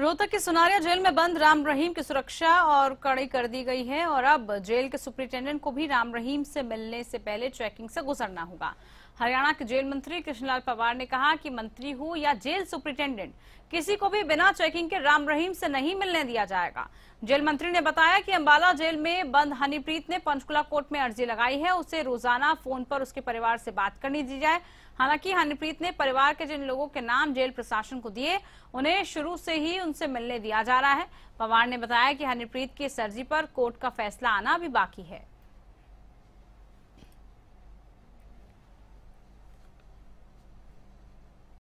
रोहतक के सुनारिया जेल में बंद राम रहीम की सुरक्षा और कड़ी कर दी गई है और अब जेल के सुप्रिंटेंडेंट को भी राम रहीम से मिलने से पहले चेकिंग से गुजरना होगा हरियाणा के जेल मंत्री कृष्णलाल पवार ने कहा कि मंत्री हो या जेल सुप्रिंटेंडेंट किसी को भी बिना चेकिंग के राम रहीम से नहीं मिलने दिया जाएगा जेल मंत्री ने बताया कि अंबाला जेल में बंद हनीप्रीत ने पंचकुला कोर्ट में अर्जी लगाई है उसे रोजाना फोन पर उसके परिवार से बात करनी दी जाए हालांकि हनीप्रीत ने परिवार के जिन लोगों के नाम जेल प्रशासन को दिए उन्हें शुरू से ही उनसे मिलने दिया जा रहा है पवार ने बताया कि हनीप्रीत की सर्जी पर कोर्ट का फैसला आना भी बाकी है